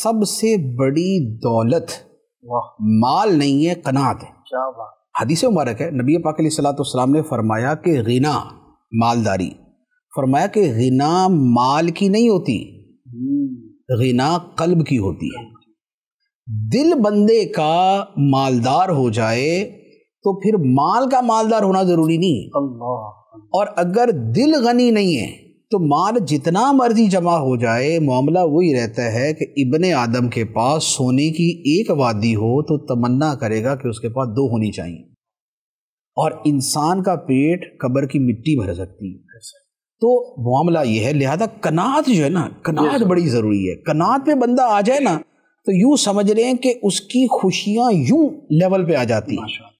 सबसे बड़ी दौलत माल नहीं है कनात है हदीस मुबारक है नबी पाक सलाम ने फरमाया कि गिना मालदारी फरमाया कि गिना माल की नहीं होती हम्म। गिना कल्ब की होती है दिल बंदे का मालदार हो जाए तो फिर माल का मालदार होना ज़रूरी नहीं और अगर दिल गनी नहीं है तो माल जितना मर्जी जमा हो जाए मामला वही रहता है कि इब्ने आदम के पास सोने की एक वादी हो तो तमन्ना करेगा कि उसके पास दो होनी चाहिए और इंसान का पेट कब्र की मिट्टी भर सकती है तो मामला यह है लिहाजा कनात जो है ना कनात बड़ी ज़रूरी है कनात पे बंदा आ जाए ना तो यूं समझ लें कि उसकी खुशियां यूं लेवल पे आ जाती हैं